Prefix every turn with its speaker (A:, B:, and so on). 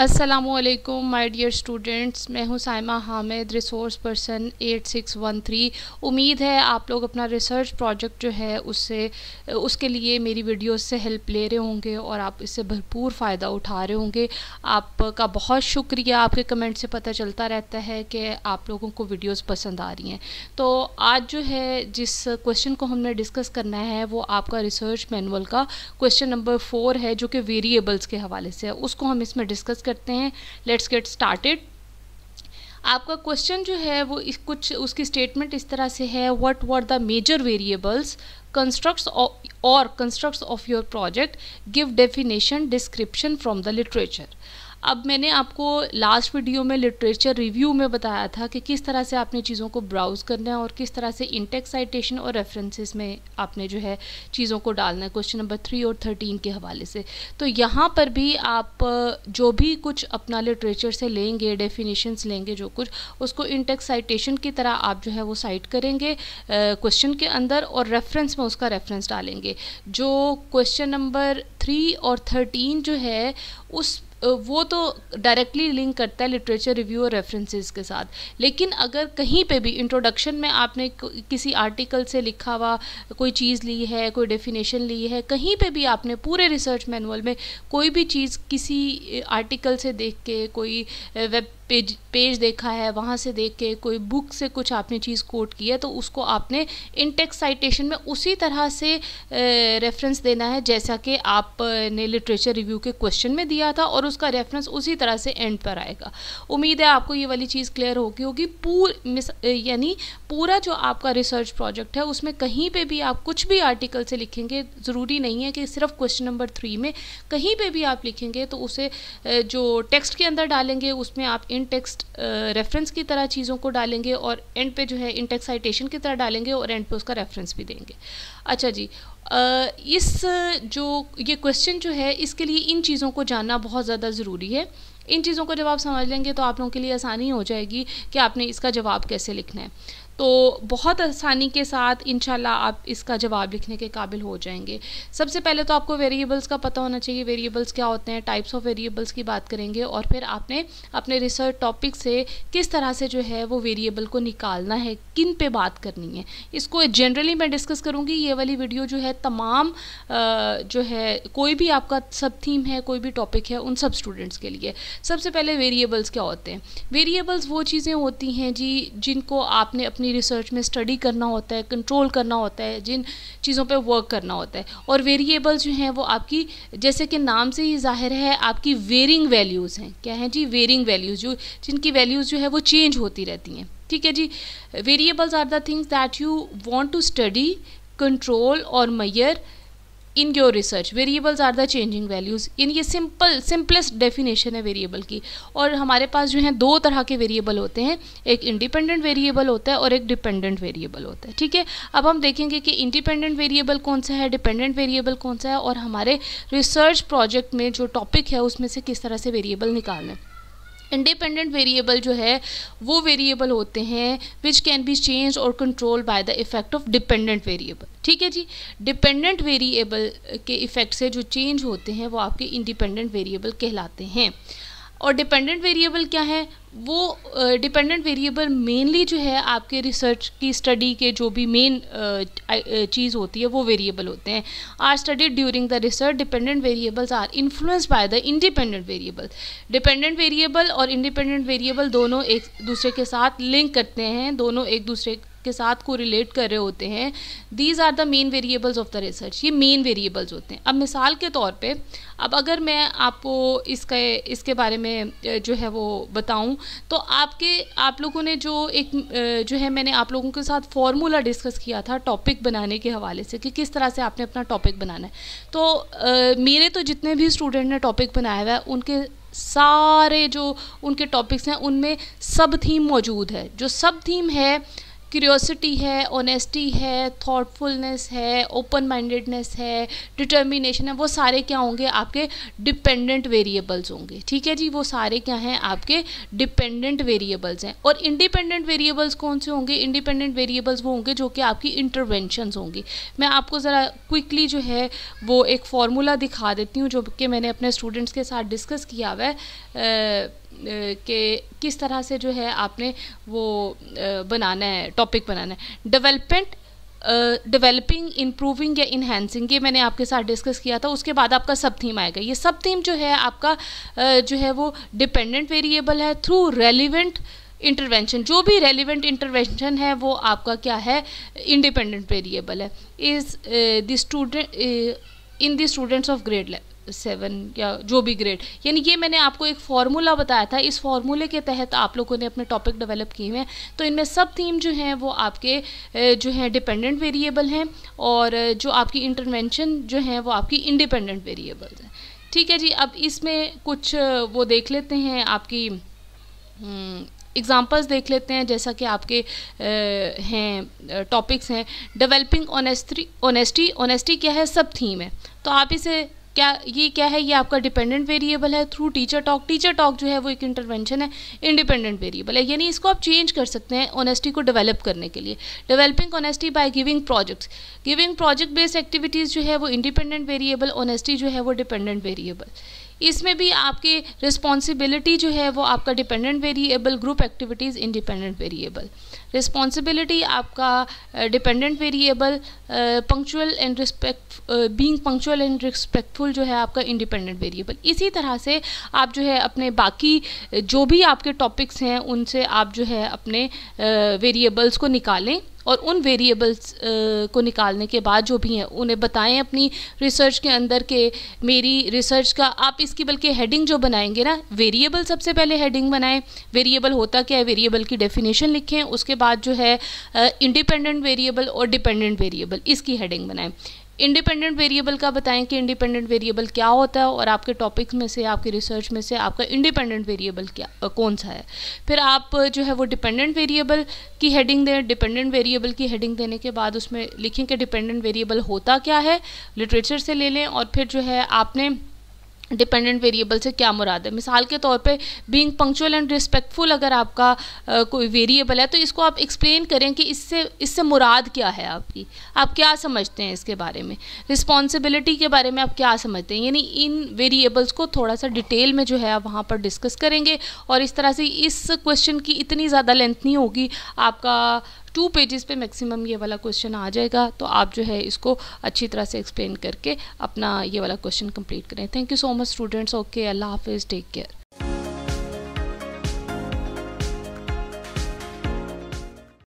A: असलकुम my dear students मैं हूँ साइमा हामिद रिसोर्स पर्सन 8613 उम्मीद है आप लोग अपना रिसर्च प्रोजेक्ट जो है उससे उसके लिए मेरी वीडियोस से हेल्प ले रहे होंगे और आप इससे भरपूर फ़ायदा उठा रहे होंगे आपका बहुत शुक्रिया आपके कमेंट से पता चलता रहता है कि आप लोगों को वीडियोस पसंद आ रही हैं तो आज जो है जिस क्वेश्चन को हमने डिस्कस करना है वो आपका रिसर्च मैनुल का क्वेश्चन नंबर फोर है जो कि वेरिएबल्स के हवाले से है उसको हम इसमें डिस्कस करते हैं लेट्स गेट स्टार्टेड आपका क्वेश्चन जो है वो इस कुछ उसकी स्टेटमेंट इस तरह से है what were the major variables constructs और constructs of your project give definition description from the literature अब मैंने आपको लास्ट वीडियो में लिटरेचर रिव्यू में बताया था कि किस तरह से आपने चीज़ों को ब्राउज़ करना है और किस तरह से इंटेक्स साइटेशन और रेफरेंसेस में आपने जो है चीज़ों को डालना है क्वेश्चन नंबर थ्री और थर्टीन के हवाले से तो यहाँ पर भी आप जो भी कुछ अपना लिटरेचर से लेंगे डेफिनेशंस लेंगे जो कुछ उसको इंटेक्स साइटेशन की तरह आप जो है वो साइट करेंगे क्वेश्चन के अंदर और रेफरेंस में उसका रेफरेंस डालेंगे जो क्वेश्चन नंबर थ्री और थर्टीन जो है उस वो तो डायरेक्टली लिंक करता है लिटरेचर रिव्यू और रेफरेंसेस के साथ लेकिन अगर कहीं पे भी इंट्रोडक्शन में आपने किसी आर्टिकल से लिखा हुआ कोई चीज़ ली है कोई डेफिनेशन ली है कहीं पे भी आपने पूरे रिसर्च मैनुअल में कोई भी चीज़ किसी आर्टिकल से देख के कोई वेब पेज पेज देखा है वहाँ से देख के कोई बुक से कुछ आपने चीज़ कोट की है तो उसको आपने इंटेक्स साइटेशन में उसी तरह से रेफरेंस देना है जैसा कि आपने लिटरेचर रिव्यू के क्वेश्चन में दिया था और उसका रेफरेंस उसी तरह से एंड पर आएगा उम्मीद है आपको ये वाली चीज़ क्लियर होगी होगी पूर यानी पूरा जो आपका रिसर्च प्रोजेक्ट है उसमें कहीं पर भी आप कुछ भी आर्टिकल से लिखेंगे ज़रूरी नहीं है कि सिर्फ क्वेश्चन नंबर थ्री में कहीं पर भी आप लिखेंगे तो उसे जो टेक्स्ट के अंदर डालेंगे उसमें आप इन टेक्स्ट रेफरेंस की तरह चीज़ों को डालेंगे और एंड पे जो है इन टेक्स साइटेशन की तरह डालेंगे और एंड पे उसका रेफरेंस भी देंगे अच्छा जी Uh, इस uh, जो ये क्वेश्चन जो है इसके लिए इन चीज़ों को जानना बहुत ज़्यादा ज़रूरी है इन चीज़ों को जब आप समझ लेंगे तो आप लोगों के लिए आसानी हो जाएगी कि आपने इसका जवाब कैसे लिखना है तो बहुत आसानी के साथ इन आप इसका जवाब लिखने के काबिल हो जाएंगे सबसे पहले तो आपको वेरिएबल्स का पता होना चाहिए वेरिएबल्स क्या होते हैं टाइप्स ऑफ वेरिएबल्स की बात करेंगे और फिर आपने अपने रिसर्च टॉपिक से किस तरह से जो है वो वेरिएबल को निकालना है किन पे बात करनी है इसको जनरली मैं डिस्कस करूँगी ये वाली वीडियो जो है तमाम जो है कोई भी आपका सब थीम है कोई भी टॉपिक है उन सब स्टूडेंट्स के लिए सबसे पहले वेरिएबल्स क्या होते हैं वेरिएबल्स वो चीज़ें होती हैं जी जिनको आपने अपनी अपनी रिसर्च में स्टडी करना होता है कंट्रोल करना होता है जिन चीज़ों पे वर्क करना होता है और वेरिएबल्स जो हैं वो आपकी जैसे कि नाम से ही जाहिर है आपकी वेरिंग वैल्यूज़ हैं क्या है जी वेरिंग वैल्यूज़ जो जिनकी वैल्यूज़ जो है वो चेंज होती रहती हैं ठीक है जी variables are the things that you want to study control और measure in your research variables are the changing values यानी ये सिंपल सिंपलेस्ट डेफिनेशन है वेरिएबल की और हमारे पास जो है दो तरह के वेरिएबल होते हैं एक इंडिपेंडेंट वेरिएबल होता है और एक डिपेंडेंट वेरिएबल होता है ठीक है अब हम देखेंगे कि इंडिपेंडेंट वेरिएबल कौन सा है डिपेंडेंट वेरिएबल कौन सा है और हमारे रिसर्च प्रोजेक्ट में जो टॉपिक है उसमें से किस तरह से वेरिएबल निकालना है इंडिपेंडेंट वेरिएबल जो है वो वेरिएबल होते हैं विच कैन बी चेंज और control by the effect of dependent variable ठीक है जी डिपेंडेंट वेरिएबल के इफेक्ट से जो चेंज होते हैं वो आपके इंडिपेंडेंट वेरिएबल कहलाते हैं और डिपेंडेंट वेरिएबल क्या है वो डिपेंडेंट वेरिएबल मेनली जो है आपके रिसर्च की स्टडी के जो भी मेन uh, uh, चीज़ होती है वो वेरिएबल होते हैं are study during the research dependent variables are influenced by the independent variable dependent variable और इंडिपेंडेंट वेरिएबल दोनों एक दूसरे के साथ लिंक करते हैं दोनों एक दूसरे के साथ को रिलेट कर रहे होते हैं these are the main variables of the research ये मेन वेरिएबल्स होते हैं अब मिसाल के तौर पे अब अगर मैं आपको इसके इसके बारे में जो है वो बताऊं तो आपके आप लोगों ने जो एक जो है मैंने आप लोगों के साथ फॉर्मूला डिस्कस किया था टॉपिक बनाने के हवाले से कि किस तरह से आपने अपना टॉपिक बनाना है तो आ, मेरे तो जितने भी स्टूडेंट ने टॉपिक बनाया हुआ है उनके सारे जो उनके टॉपिक्स हैं उनमें सब थीम मौजूद है जो सब थीम है क्यूरियोसिटी है ऑनेस्टी है थॉटफुलनेस है ओपन माइंडेडनेस है डिटर्मिनेशन है वो सारे क्या होंगे आपके डिपेंडेंट वेरिएबल्स होंगे ठीक है जी वो सारे क्या हैं आपके डिपेंडेंट वेरिएबल्स हैं और इंडिपेंडेंट वेरिएबल्स कौन से होंगे इंडिपेंडेंट वेरिएबल्स वो होंगे जो कि आपकी इंटरवेंशन होंगी मैं आपको ज़रा क्विकली जो है वो एक फार्मूला दिखा देती हूँ जो कि मैंने अपने स्टूडेंट्स के साथ डिस्कस किया हुआ है के किस तरह से जो है आपने वो बनाना है टॉपिक बनाना है डेवलपमेंट डेवलपिंग इम्प्रूविंग या इन्हेंसिंग ये मैंने आपके साथ डिस्कस किया था उसके बाद आपका सब थीम आएगा ये सब थीम जो है आपका जो है वो डिपेंडेंट वेरिएबल है थ्रू रेलिवेंट इंटरवेंशन जो भी रेलिवेंट इंटरवेंशन है वो आपका क्या है इंडिपेंडेंट वेरिएबल है is the student in the students of grade level seven या जो भी ग्रेड यानी ये मैंने आपको एक फार्मूला बताया था इस फार्मूले के तहत आप लोगों ने अपने टॉपिक डेवलप किए हैं तो इनमें सब थीम जो हैं वो आपके जो हैं डिपेंडेंट वेरिएबल हैं और जो आपकी इंटरवेंशन जो हैं वो आपकी इंडिपेंडेंट वेरिएबल हैं ठीक है जी अब इसमें कुछ वो देख लेते हैं आपकी एग्ज़ाम्पल्स हम्म, देख लेते हैं जैसा कि आपके आ, हैं टॉपिक्स हैं डेवलपिंग ऑनेस्ट्री ऑनेस्टी ऑनेस्टी क्या है सब थीम है तो आप इसे क्या ये क्या है ये आपका डिपेंडेंट वेरिएबल है through teacher talk teacher talk जो है वो एक इंटरवेंशन है इंडिपेंडेंट वेरिएबल है यानी इसको आप चेंज कर सकते हैं ऑनेस्टी को डेवलप करने के लिए developing honesty by giving projects giving project based activities जो है वो इंडिपेंडेंट वेरिएबल ऑनेस्टी जो है वो डिपेंडेंट वेरिएबल इसमें भी आपके रिस्पॉन्सिबिलिटी जो है वो आपका dependent variable group activities independent variable responsibility आपका dependent variable punctual and respect being punctual and respectful जो है आपका इंडिपेंडेंट वेरिएबल इसी तरह से आप जो है अपने बाकी जो भी आपके टॉपिक्स हैं उनसे आप जो है अपने वेरिएबल्स uh, को निकालें और उन वेरिएबल्स को निकालने के बाद जो भी हैं उन्हें बताएं अपनी रिसर्च के अंदर के मेरी रिसर्च का आप इसकी बल्कि हेडिंग जो बनाएंगे ना वेरिएबल सबसे पहले हेडिंग बनाएं वेरिएबल होता क्या है वेरिएबल की डेफिनेशन लिखें उसके बाद जो है इंडिपेंडेंट वेरिएबल और डिपेंडेंट वेरिएबल इसकी हेडिंग बनाएं इंडिपेंडेंट वेरिएबल का बताएं कि इंडिपेंडेंट वेरिएबल क्या होता है और आपके टॉपिक में से आपके रिसर्च में से आपका इंडिपेंडेंट वेरिएबल क्या कौन सा है फिर आप जो है वो डिपेंडेंट वेरिएबल की हेडिंग दें डिपेंडेंट वेरिएबल की हेडिंग देने के बाद उसमें लिखें कि डिपेंडेंट वेरिएबल होता क्या है लिटरेचर से ले लें और फिर जो है आपने डिपेंडेंट वेरिएबल से क्या मुराद है मिसाल के तौर पे बीइंग पंक्चुअल एंड रिस्पेक्टफुल अगर आपका आ, कोई वेरिएबल है तो इसको आप एक्सप्लेन करें कि इससे इससे मुराद क्या है आपकी आप क्या समझते हैं इसके बारे में रिस्पॉन्सिबिलिटी के बारे में आप क्या समझते हैं यानी इन वेरिएबल्स को थोड़ा सा डिटेल में जो है आप वहाँ पर डिस्कस करेंगे और इस तरह से इस क्वेश्चन की इतनी ज़्यादा लेंथ नहीं होगी आपका टू पेजेस पे मैक्सिमम ये वाला क्वेश्चन आ जाएगा तो आप जो है इसको अच्छी तरह से एक्सप्लेन करके अपना ये वाला क्वेश्चन कंप्लीट करें thank you so much students okay अल्लाह हाफिज़ टेक केयर